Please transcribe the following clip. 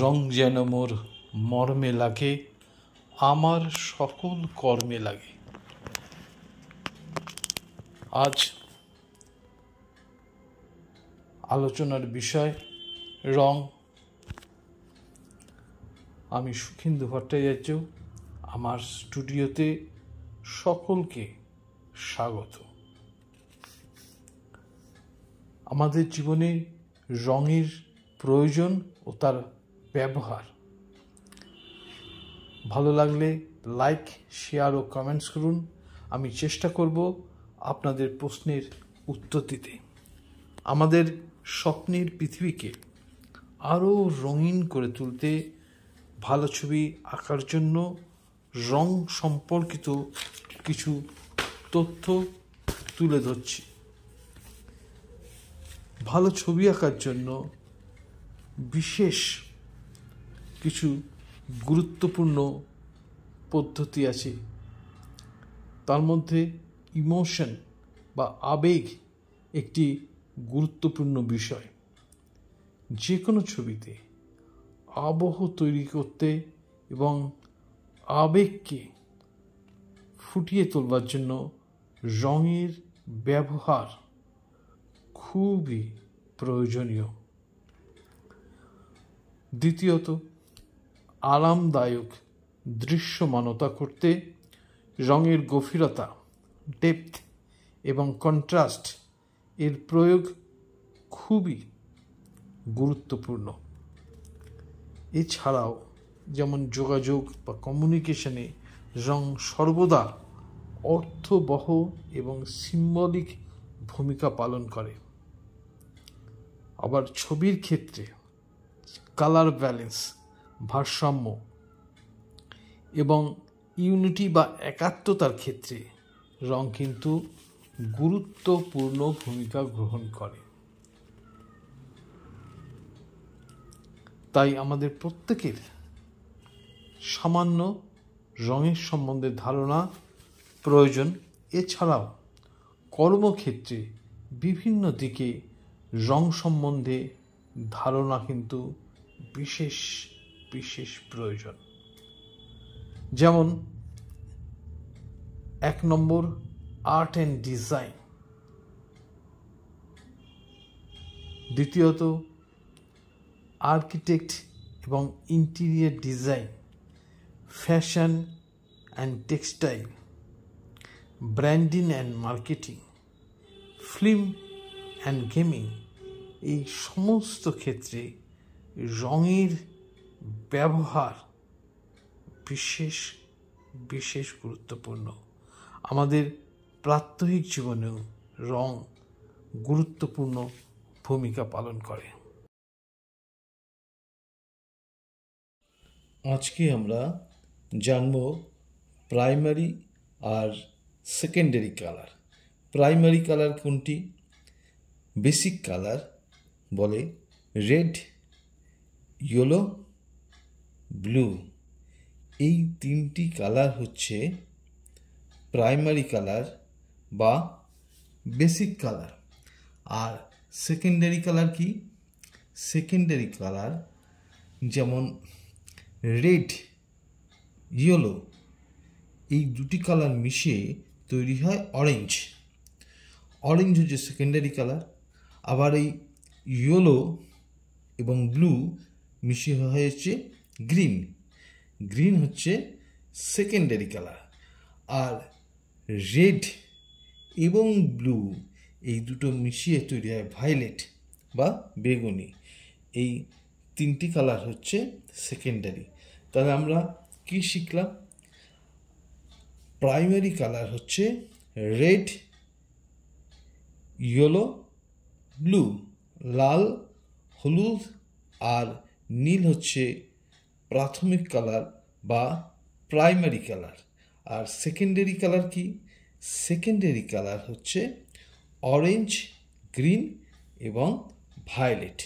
রং যেন মোর মর্মে লাগে আমার সকল কর্মে লাগে আজ আলোচনার বিষয় রং আমি সুখিন্দু ভট্টাচার্য আমার স্টুডিওতে সকলকে স্বাগত আমাদের জীবনে রঙের প্রয়োজন ও তার ব্যবহার ভালো লাগলে লাইক শেয়ার ও কমেন্টস করুন আমি চেষ্টা করব আপনাদের প্রশ্নের উত্তর দিতে আমাদের স্বপ্নের পৃথিবীকে আরও রঙিন করে তুলতে ভালো ছবি আঁকার জন্য রং সম্পর্কিত কিছু তথ্য তুলে ধরছি ভালো ছবি আঁকার জন্য বিশেষ কিছু গুরুত্বপূর্ণ পদ্ধতি আছে তার মধ্যে ইমোশন বা আবেগ একটি গুরুত্বপূর্ণ বিষয় যে কোনো ছবিতে আবহ তৈরি করতে এবং আবেগকে ফুটিয়ে তোলবার জন্য রঙের ব্যবহার খুবই প্রয়োজনীয় দ্বিতীয়ত আরামদায়ক দৃশ্যমানতা করতে রঙের গভীরতা ডেপথ এবং কন্ট্রাস্ট এর প্রয়োগ খুবই গুরুত্বপূর্ণ এছাড়াও যেমন যোগাযোগ বা কমিউনিকেশনে রং সর্বদা অর্থবহ এবং সিম্বলিক ভূমিকা পালন করে আবার ছবির ক্ষেত্রে কালার ব্যালেন্স ভারসাম্য এবং ইউনিটি বা একাত্মতার ক্ষেত্রে রং কিন্তু গুরুত্বপূর্ণ ভূমিকা গ্রহণ করে তাই আমাদের প্রত্যেকের সামান্য রঙের সম্বন্ধে ধারণা প্রয়োজন এছাড়াও কর্মক্ষেত্রে বিভিন্ন দিকে রং সম্বন্ধে ধারণা কিন্তু বিশেষ বিশেষ প্রয়োজন যেমন এক নম্বর আর্ট অ্যান্ড ডিজাইন দ্বিতীয়ত আর্কিটেক্ট এবং interior design fashion and textile branding and marketing film and gaming এই সমস্ত ক্ষেত্রে রঙের ব্যবহার বিশেষ বিশেষ গুরুত্বপূর্ণ আমাদের প্রাত্যহিক জীবনেও রং গুরুত্বপূর্ণ ভূমিকা পালন করে আজকে আমরা জানব প্রাইমারি আর সেকেন্ডারি কালার প্রাইমারি কালার কোনটি বেসিক কালার বলে রেড ইয়েলো ব্লু এই তিনটি কালার হচ্ছে প্রাইমারি কালার বা বেসিক কালার আর সেকেন্ডারি কালার কি সেকেন্ডারি কালার যেমন রেড ইয়েলো এই দুটি কালার মিশিয়ে তৈরি হয় অরেঞ্জ অরেঞ্জ হচ্ছে সেকেন্ডারি কালার আবার এই ইয়েলো এবং ব্লু মিশিয়ে হয়েছে গ্রিন গ্রিন হচ্ছে সেকেন্ডারি কালার আর রেড এবং ব্লু এই দুটো মিশিয়ে তৈরি হয় ভায়োলেট বা বেগুনি এই তিনটি কালার হচ্ছে সেকেন্ডারি তাহলে আমরা কি শিখলাম প্রাইমারি কালার হচ্ছে রেড ইয়েলো ব্লু লাল হলুদ আর নীল হচ্ছে প্রাথমিক কালার বা প্রাইমারি কালার আর সেকেন্ডারি কালার কি সেকেন্ডারি কালার হচ্ছে অরেঞ্জ গ্রিন এবং ভায়োলেট